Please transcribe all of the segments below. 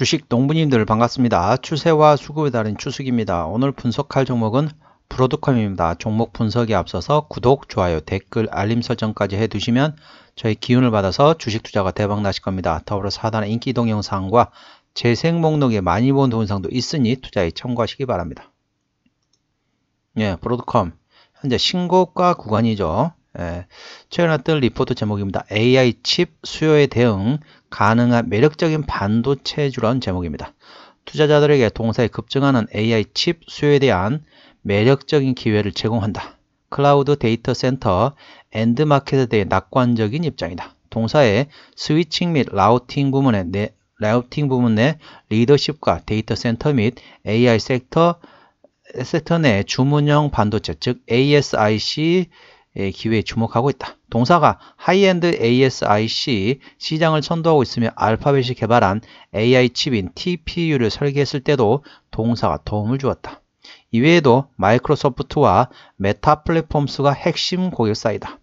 주식 농부님들 반갑습니다. 추세와 수급에 달른추석입니다 오늘 분석할 종목은 브로드컴입니다. 종목 분석에 앞서서 구독, 좋아요, 댓글, 알림 설정까지 해두시면 저희 기운을 받아서 주식 투자가 대박 나실 겁니다. 더불어 사단의 인기 동영상과 재생 목록에 많이 본 동영상도 있으니 투자에 참고하시기 바랍니다. 예, 브로드컴 현재 신고가 구간이죠. 예, 최근 났던 리포트 제목입니다. AI 칩 수요에 대응 가능한 매력적인 반도체주라는 제목입니다. 투자자들에게 동사에 급증하는 AI 칩 수요에 대한 매력적인 기회를 제공한다. 클라우드 데이터 센터 엔드마켓에 대해 낙관적인 입장이다. 동사의 스위칭 및 라우팅 부문의 내, 라우팅 부문 내 리더십과 데이터 센터 및 AI 섹터 섹터 내 주문형 반도체 즉 ASIC 예, 기회에 주목하고 있다. 동사가 하이엔드 ASIC 시장을 선도하고 있으며 알파벳이 개발한 AI 칩인 TPU를 설계했을 때도 동사가 도움을 주었다. 이외에도 마이크로소프트와 메타 플랫폼스가 핵심 고객사이다.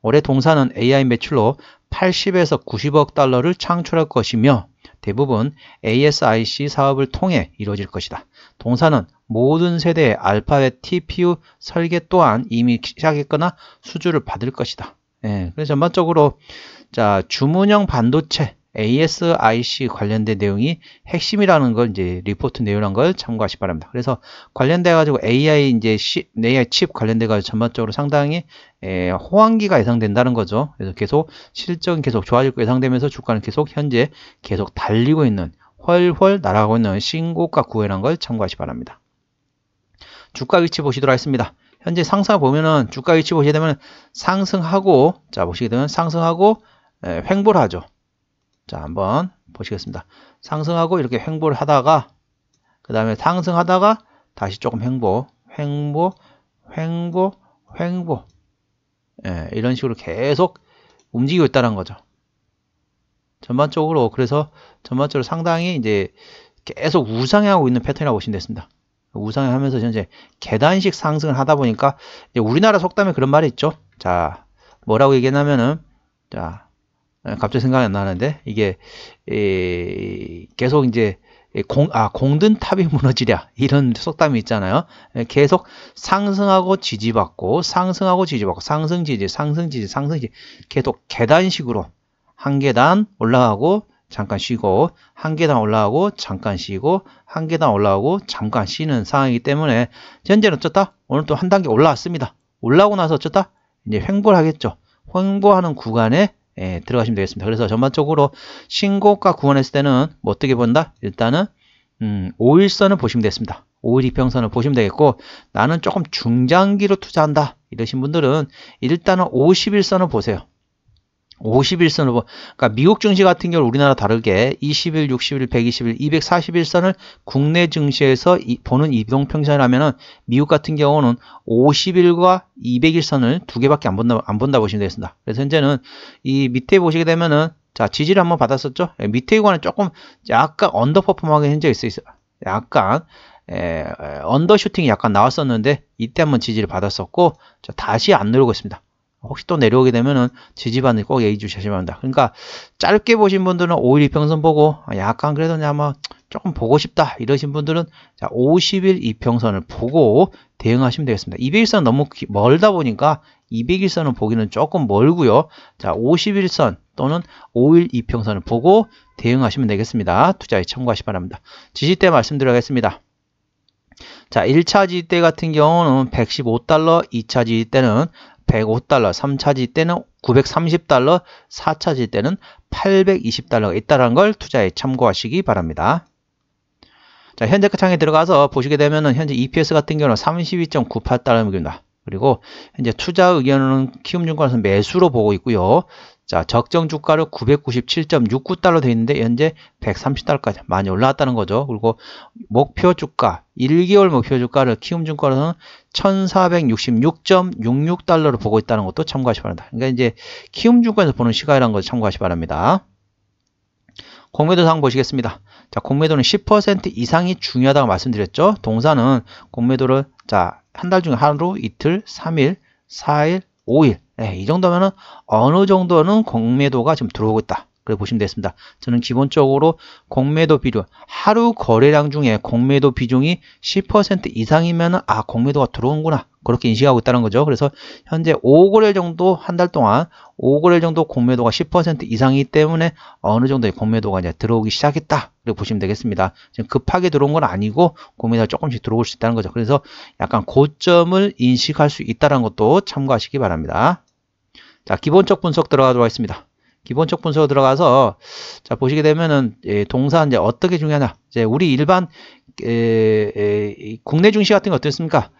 올해 동사는 AI 매출로 80에서 90억 달러를 창출할 것이며 대부분 ASIC 사업을 통해 이루어질 것이다. 동사는 모든 세대의 알파벳 TPU 설계 또한 이미 시작했거나 수주를 받을 것이다. 예, 그래서 전반적으로 자 주문형 반도체 ASIC 관련된 내용이 핵심이라는 걸 이제 리포트 내용한 걸 참고하시 기 바랍니다. 그래서 관련돼 가지고 AI 이제 시, AI 칩 관련돼 가지고 전반적으로 상당히 에, 예, 호황기가 예상된다는 거죠. 그래서 계속 실적은 계속 좋아질 거 예상되면서 주가는 계속 현재 계속 달리고 있는 훨훨 날아가고 있는 신고가 구현한걸 참고하시 기 바랍니다. 주가 위치 보시도록 하겠습니다. 현재 상승 보면은 주가 위치 보시게 되면 상승하고 자 보시게 되면 상승하고 예, 횡보를 하죠. 자 한번 보시겠습니다. 상승하고 이렇게 횡보를 하다가 그 다음에 상승하다가 다시 조금 횡보 횡보 횡보 횡보 예, 이런 식으로 계속 움직이고 있다는 거죠. 전반적으로 그래서 전반적으로 상당히 이제 계속 우상향하고 있는 패턴이라고 보시면 됐습니다. 우상향하면서 현재 계단식 상승을 하다 보니까 우리나라 속담에 그런 말이 있죠. 자 뭐라고 얘기하냐면은 자 예, 갑자기 생각이 안 나는데 이게 에, 계속 이제 공, 아, 공든 탑이 무너지랴. 이런 속담이 있잖아요. 예, 계속 상승하고 지지받고, 상승하고 지지받고, 상승 지지, 상승 지지, 상승 지지. 계속 계단식으로 한 계단 올라가고 잠깐 쉬고 한 계단 올라가고 잠깐 쉬고 한 계단 올라가고 잠깐 쉬는 상황이기 때문에 현재는 어쩌다 오늘 또 한 단계 올라왔습니다. 올라오고 나서 어쩌다 이제 횡보를 하겠죠. 횡보하는 구간에 예, 들어가시면 되겠습니다. 그래서 전반적으로 신고가 구원했을 때는 뭐 어떻게 본다? 일단은 음, 5일선을 보시면 되겠습니다. 5일 이평선을 보시면 되겠고 나는 조금 중장기로 투자한다 이러신 분들은 일단은 50일선을 보세요. 51선 후보, 그러니까 미국 증시 같은 경우 우리나라 다르게 20일, 60일, 120일, 241선을 국내 증시에서 보는 이동평균이라면은 미국 같은 경우는 50일과 2 0 1선을두 개밖에 안 본다, 안 본다 보시면 되겠습니다. 그래서 현재는 이 밑에 보시게 되면은 자, 지지를 한번 받았었죠? 예, 밑에 구간은 조금 약간 언더퍼폼하게 현재 있어 있어 약간 에, 예, 에, 예, 언더슈팅이 약간 나왔었는데 이때 한번 지지를 받았었고 자, 다시 안 누르고 있습니다. 혹시 또 내려오게 되면은 지지반을꼭 얘기 주셔야 합니다. 그러니까 짧게 보신 분들은 5일 이평선 보고 아, 약간 그래도 아마 조금 보고 싶다 이러신 분들은 자 50일 이평선을 보고 대응하시면 되겠습니다. 200일선 너무 멀다 보니까 2 0 0일선을 보기는 조금 멀고요. 자 50일선 또는 5일 이평선을 보고 대응하시면 되겠습니다. 투자에 참고하시 바랍니다. 지지대 말씀드리겠습니다. 자, 1차 지지대 같은 경우는 115달러, 2차 지지대는 105달러 3차지 때는 930달러 4차지 때는 820달러가 있다는 걸 투자에 참고하시기 바랍니다. 자, 현재 가창에 들어가서 보시게 되면은 현재 EPS 같은 경우는 32.98달러입니다. 그리고 현재 투자 의견은 키움증권에서 매수로 보고 있고요. 자, 적정 주가를 997.69달러 되어 있는데 현재 130달러까지 많이 올라왔다는 거죠. 그리고 목표 주가 1개월 목표 주가를 키움증권에서는 1466.66달러로 보고 있다는 것도 참고하시 바랍니다. 그러니까 이제 키움증권에서 보는 시가이라는 것을 참고하시 바랍니다. 공매도 상황 보시겠습니다. 자, 공매도는 10% 이상이 중요하다고 말씀드렸죠. 동사는 공매도를 자, 한 달 중에 하루, 이틀, 3일, 4일, 5일 네, 이 정도면은 어느 정도는 공매도가 지금 들어오고 있다. 그래 보시면 되겠습니다. 저는 기본적으로 공매도 비율, 하루 거래량 중에 공매도 비중이 10%이상이면 아, 공매도가 들어온구나. 그렇게 인식하고 있다는 거죠. 그래서 현재 5거래 정도 한 달 동안 5거래 정도 공매도가 10% 이상이기 때문에 어느 정도의 공매도가 이제 들어오기 시작했다. 그렇게 보시면 되겠습니다. 지금 급하게 들어온 건 아니고 공매도가 조금씩 들어올 수 있다는 거죠. 그래서 약간 고점을 인식할 수 있다는 것도 참고하시기 바랍니다. 자, 기본적 분석 들어가도록 하겠습니다. 기본적 분석 들어가서 자, 보시게 되면은 예, 동사 이제 어떻게 중요하냐? 이제 우리 일반 에, 에, 국내 증시 같은 거 어떻습니까?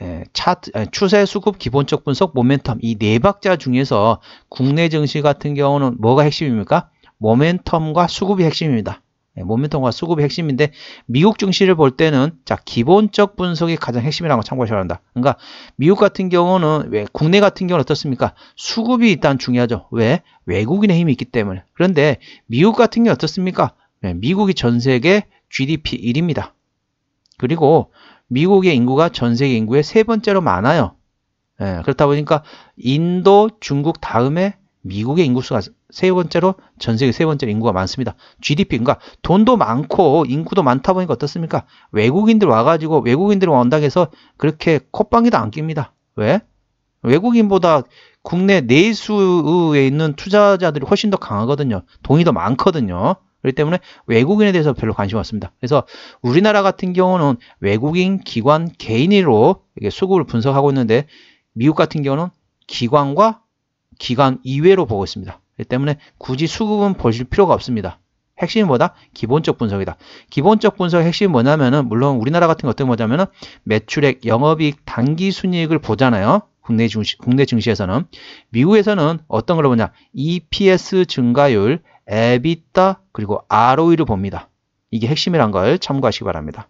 에, 예, 차트, 아니, 추세, 수급, 기본적 분석, 모멘텀 이 네 박자 중에서 국내 증시 같은 경우는 뭐가 핵심입니까? 모멘텀과 수급이 핵심입니다. 모멘텀과 예, 수급이 핵심인데 미국 증시를 볼 때는 자 기본적 분석이 가장 핵심이라는 걸 참고하셔야 한다. 그러니까 미국 같은 경우는 왜 국내 같은 경우는 어떻습니까? 수급이 일단 중요하죠. 왜? 외국인의 힘이 있기 때문에. 그런데 미국 같은 경우 어떻습니까? 네, 미국이 전 세계 GDP 1위입니다. 그리고 미국의 인구가 전 세계 인구의 세 번째로 많아요. 예, 그렇다 보니까 인도, 중국 다음에 미국의 인구수가 세 번째로 전 세계 세 번째로 인구가 많습니다. GDP 그러니까 돈도 많고 인구도 많다 보니까 어떻습니까? 외국인들 와가지고 외국인들 온다고 해서 그렇게 콧방귀도 안 낍니다. 왜? 외국인보다 국내 내수에 있는 투자자들이 훨씬 더 강하거든요. 돈이 더 많거든요. 그렇기 때문에 외국인에 대해서 별로 관심 없습니다. 그래서 우리나라 같은 경우는 외국인 기관 개인으로 수급을 분석하고 있는데 미국 같은 경우는 기관과 기간 이외로 보고 있습니다. 그렇기 때문에 굳이 수급은 보실 필요가 없습니다. 핵심이 뭐다? 기본적 분석이다. 기본적 분석의 핵심이 뭐냐면은 물론 우리나라 같은 것들 뭐냐면은 매출액, 영업이익, 단기 순이익을 보잖아요. 국내 증시 국내 증시에서는 미국에서는 어떤 걸 보냐? EPS 증가율, EBITDA 그리고 ROE를 봅니다. 이게 핵심이란 걸 참고하시기 바랍니다.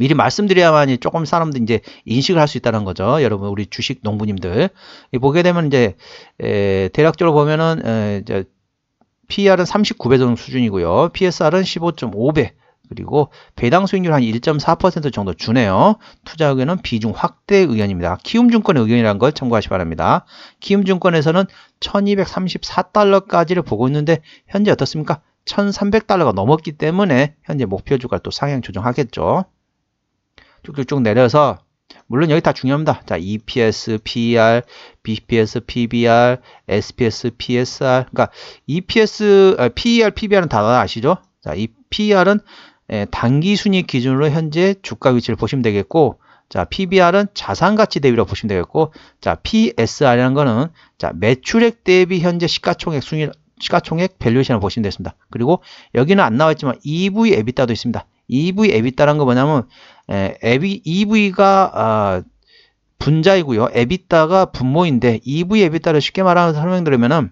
미리 말씀드려야만이 조금 사람들 이제 인식을 할 수 있다는 거죠. 여러분 우리 주식 농부님들 보게 되면 이제 에, 대략적으로 보면은 에, 이제 p r 은 39배 정도 수준이고요. PSR은 15.5배. 그리고 배당 수익률 한 1.4% 정도 주네요. 투자 의견은 비중 확대 의견입니다. 키움증권의 의견이라는 걸 참고하시 기 바랍니다. 키움증권에서는 1234달러까지를 보고 있는데 현재 어떻습니까? 1300달러가 넘었기 때문에 현재 목표주가 또 상향 조정하겠죠. 쭉쭉쭉 내려서 물론 여기 다 중요합니다. 자, EPS, PER, BPS, PBR, SPS, PSR. 그러니까 EPS, 아, PER, PBR은 다 아시죠? 자, 이 PER은 예, 단기 순이익 기준으로 현재 주가 위치를 보시면 되겠고 자, PBR은 자산 가치 대비라고 보시면 되겠고 자, PSR이라는 거는 자, 매출액 대비 현재 시가총액 순위 시가총액 밸류에이션을 보시면 되겠습니다. 그리고 여기는 안 나와 있지만 EV 에비타도 있습니다. EV 에비따라는 거 뭐냐면 에, 비 EV가 아, 분자이고요. 에비따가 분모인데 EV 에비따를 쉽게 말하면 설명드리면은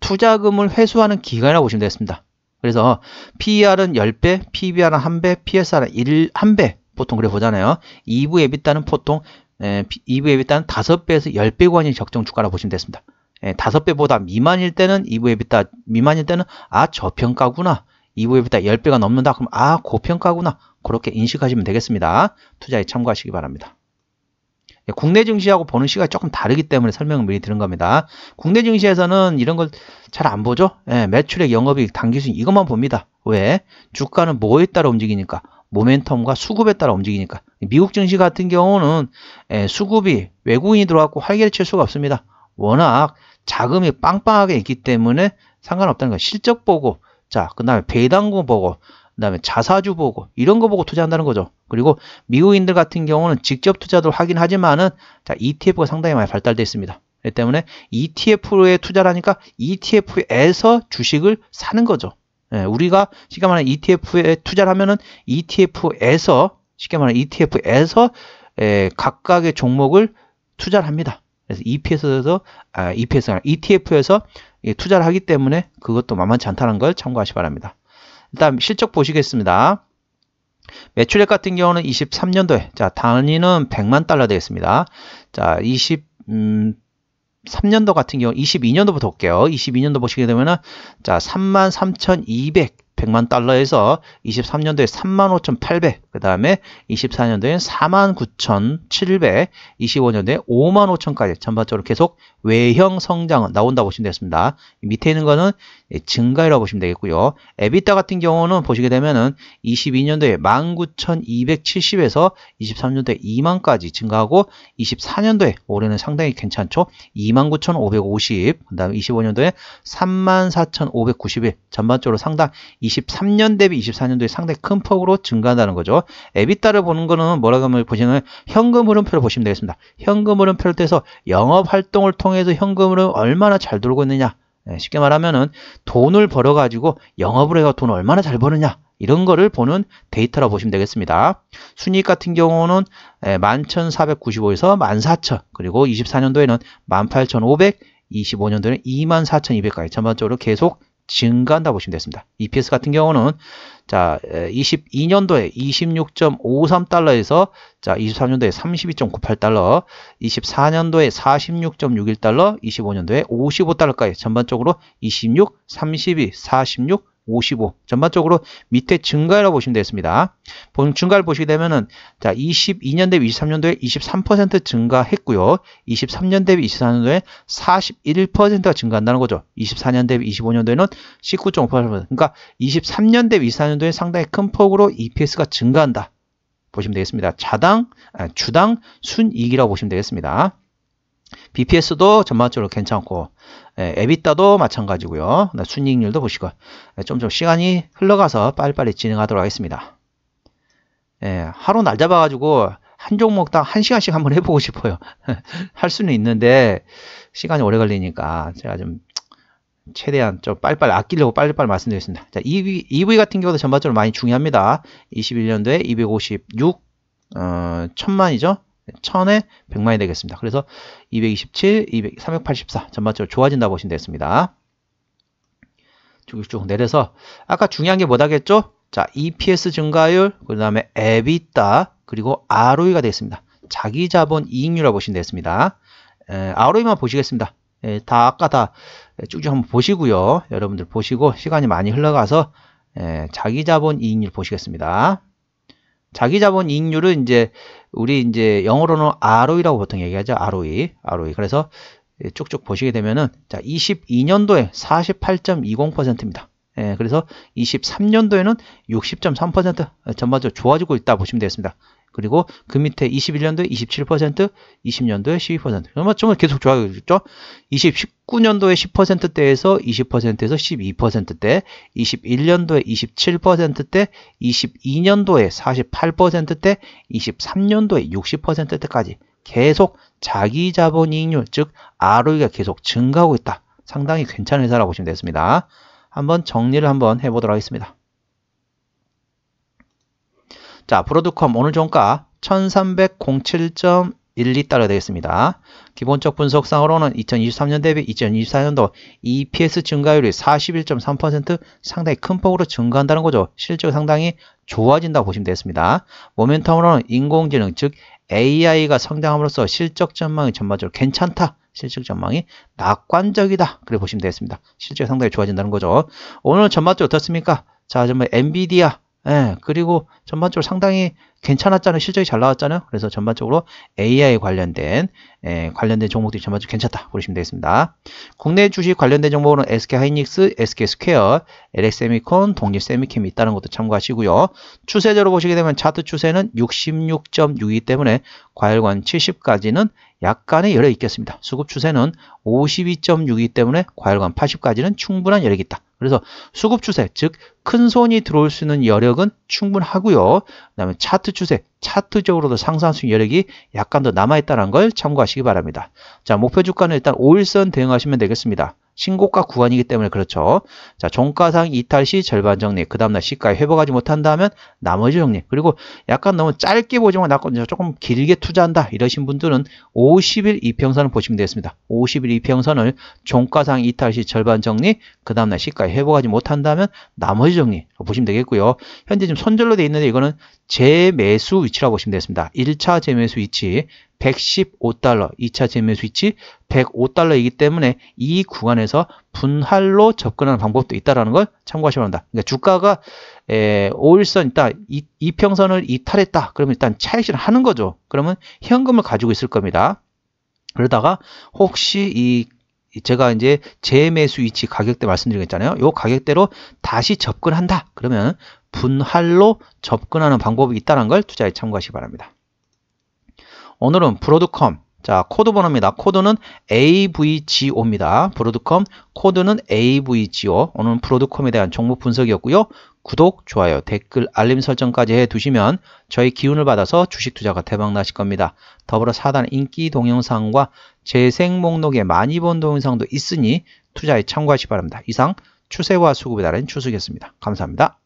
투자금을 회수하는 기간이라고 보시면 되겠습니다. 그래서 PER은 10배, PBR은 1배, PSR은 1, 1배 보통 그래 보잖아요. EV 에비따는 보통 EV 에비따는 5배에서 10배 구간이 적정 주가라고 보시면 되겠습니다. 5배보다 미만일 때는 EV 에비타 미만일 때는 아 저평가구나 2부에보다 10배가 넘는다. 그럼 아 고평가구나. 그렇게 인식하시면 되겠습니다. 투자에 참고하시기 바랍니다. 예, 국내 증시하고 보는 시이 조금 다르기 때문에 설명을 미리 드린 겁니다. 국내 증시에서는 이런 걸 잘 안 보죠. 예, 매출액, 영업이익, 당기순 이것만 봅니다. 왜? 주가는 뭐에 따라 움직이니까? 모멘텀과 수급에 따라 움직이니까. 미국 증시 같은 경우는 예, 수급이 외국인이 들어왔고 활개를 칠 수가 없습니다. 워낙 자금이 빵빵하게 있기 때문에 상관없다는 거. 실적 보고 자, 그 다음에 배당금 보고, 그 다음에 자사주 보고, 이런 거 보고 투자한다는 거죠. 그리고 미국인들 같은 경우는 직접 투자도 하긴 하지만은, 자, ETF가 상당히 많이 발달되어 있습니다. 그렇기 때문에 ETF에 투자를 하니까 ETF에서 주식을 사는 거죠. 예, 우리가 쉽게 말하면 ETF에 투자를 하면은 ETF에서, 쉽게 말하면 ETF에서 예, 각각의 종목을 투자를 합니다. 그래서 EPS에서, 아, EPS가 ETF에서 예, 투자를 하기 때문에 그것도 만만치 않다는 걸 참고하시 바랍니다. 일단 실적 보시겠습니다. 매출액 같은 경우는 23년도에 자 단위는 100만 달러 되겠습니다. 자 20, 음, 3년도 같은 경우 22년도부터 볼게요. 22년도 보시게 되면은 자33,200 100만 달러에서 23년도에 35,800, 그 다음에 24년도에 49,700, 25년도에 55,000까지 전반적으로 계속 외형 성장은 나온다 고 보시면 되겠습니다. 밑에 있는 거는 예, 증가이라고 보시면 되겠고요. 에비타 같은 경우는 보시게 되면은 22년도에 19,270에서 23년도에 2만까지 증가하고 24년도에 올해는 상당히 괜찮죠. 29,550, 그 다음에 25년도에 34,591 전반적으로 상당 2 23년 대비 24년도에 상당히 큰 폭으로 증가한다는 거죠. 에비타를 보는 거는 뭐라고 하면 보시는 현금 흐름표를 보시면 되겠습니다. 현금 흐름표를 떼서 영업 활동을 통해서 현금을 얼마나 잘 돌고 있느냐. 예, 쉽게 말하면은 돈을 벌어가지고 영업을 해서돈을 얼마나 잘 버느냐. 이런 거를 보는 데이터라고 보시면 되겠습니다. 순이익 같은 경우는 11,495에서 예, 14,000 그리고 24년도에는 18,500 25년도에는 24,200까지 전반적으로 계속 증가한다 보시면 됐습니다 EPS 같은 경우는 자 22년도에 26.53달러에서 자 23년도에 32.98달러, 24년도에 46.61달러, 25년도에 55달러까지 전반적으로 26, 32, 46, 55 전반적으로 밑에 증가라고 보시면 되겠습니다. 본 증가를 보시게 되면은 자 22년 대비 23년도에 23% 증가했고요. 23년 대비 24년도에 41%가 증가한다는 거죠. 24년 대비 25년도에는 19.5% 그러니까 23년 대비 24년도에 상당히 큰 폭으로 EPS가 증가한다. 보시면 되겠습니다. 자당, 아, 주당 순이익이라고 보시면 되겠습니다. BPS도 전반적으로 괜찮고 예, 에비따도 마찬가지고요. 네, 순이익률도 보시고 좀좀 예, 시간이 흘러가서 빨리빨리 진행하도록 하겠습니다. 예, 하루 날 잡아가지고 한 종목당 한 시간씩 한번 해보고 싶어요. 할 수는 있는데 시간이 오래 걸리니까 제가 좀 최대한 좀 빨리빨리 아끼려고 빨리빨리 말씀드리겠습니다. 자, EV, EV 같은 경우도 전반적으로 많이 중요합니다. 21년도에 256 어, 천만이죠. 1000에 100만이 되겠습니다. 그래서 227, 200, 384 전반적으로 좋아진다 고 보시면 되겠습니다. 쭉쭉 내려서 아까 중요한 게 뭐다겠죠? 자, EPS 증가율, 그 다음에 EBITDA, 그리고 ROE가 되겠습니다. 자기 자본 이익률이라고 보시면 되겠습니다. 에, ROE만 보시겠습니다. 에, 다 아까 다 쭉쭉 한번 보시고요. 여러분들 보시고 시간이 많이 흘러가서 에, 자기 자본 이익률 보시겠습니다. 자기 자본 이익률은 이제 우리 이제 영어로는 ROE라고 보통 얘기하죠. ROE. ROE. 그래서 쭉쭉 보시게 되면은 자 22년도에 48.20%입니다. 예, 그래서 23년도에는 60.3% 전반적으로 좋아지고 있다 보시면 되겠습니다. 그리고 그 밑에 21년도에 27%, 20년도에 12%. 그러면 좀 계속 좋아지겠죠? 20, 19년도에 10%대에서 20%에서 12%대, 21년도에 27%대, 22년도에 48%대, 23년도에 60%대까지 계속 자기 자본 이익률, 즉 ROE가 계속 증가하고 있다. 상당히 괜찮은 회사라고 보시면 되겠습니다. 한번 정리를 한번 해보도록 하겠습니다. 자, 브로드컴 오늘 종가 1307.12달러 되겠습니다. 기본적 분석상으로는 2023년 대비 2024년도 EPS 증가율이 41.3% 상당히 큰 폭으로 증가한다는 거죠. 실적 상당히 좋아진다고 보시면 되겠습니다. 모멘텀으로는 인공지능 즉 AI가 성장함으로써 실적 전망이 전반적으로 괜찮다. 실적 전망이 낙관적이다. 그래 보시면 되겠습니다. 실적 상당히 좋아진다는 거죠. 오늘 전반적으로 어떻습니까? 자, 정말 엔비디아 예, 그리고 전반적으로 상당히 괜찮았잖아요. 실적이 잘 나왔잖아요. 그래서 전반적으로 AI 관련된 예, 관련된 종목들이 전반적으로 괜찮다 보시면 되겠습니다. 국내 주식 관련된 종목은 SK 하이닉스, SK 스퀘어, LX 세미콘, 독립 세미캠이 있다는 것도 참고하시고요. 추세적으로 보시게 되면 차트 추세는 66.6이기 때문에 과열관 70까지는 약간의 열력이 있겠습니다. 수급 추세는 52.6이기 때문에 과열관 80까지는 충분한 열력이 있다. 그래서 수급 추세, 즉 큰 손이 들어올 수 있는 여력은 충분하고요. 그다음에 차트 추세, 차트적으로도 상승수 있는 여력이 약간 더 남아 있다는 걸 참고하시기 바랍니다. 자, 목표 주가는 일단 5일선 대응하시면 되겠습니다. 신고가 구간이기 때문에 그렇죠. 자, 종가상 이탈 시 절반 정리, 그 다음날 시가에 회복하지 못한다면 나머지 정리. 그리고 약간 너무 짧게 보지만 조금 길게 투자한다 이러신 분들은 50일 이평선을 보시면 되겠습니다. 50일 이평선을 종가상 이탈 시 절반 정리, 그 다음날 시가에 회복하지 못한다면 나머지 정리 보시면 되겠고요. 현재 지금 손절로 되어 있는데 이거는 재매수 위치라고 보시면 되겠습니다. 1차 재매수 위치, 115달러, 2차 재매 수익이 105달러이기 때문에 이 구간에서 분할로 접근하는 방법도 있다라는 걸 참고하시면 한다. 그러니까 주가가 에, 5일선 있다, 이, 평선을 이탈했다. 그러면 일단 차익실 하는 거죠. 그러면 현금을 가지고 있을 겁니다. 그러다가 혹시 이 제가 이제 재매수 위치 가격대 말씀드리겠잖아요. 요 가격대로 다시 접근한다. 그러면 분할로 접근하는 방법이 있다는 걸 투자에 참고하시기 바랍니다. 오늘은 브로드컴 자 코드 번호입니다. 코드는 AVGO입니다. 브로드컴 코드는 AVGO 오늘은 브로드컴에 대한 정보 분석이었고요. 구독, 좋아요, 댓글, 알림 설정까지 해두시면 저희 기운을 받아서 주식 투자가 대박나실 겁니다. 더불어 사단 인기 동영상과 재생 목록에 많이 본 동영상도 있으니 투자에 참고하시 기 바랍니다. 이상 추세와 수급에 따른 추수겠습니다. 감사합니다.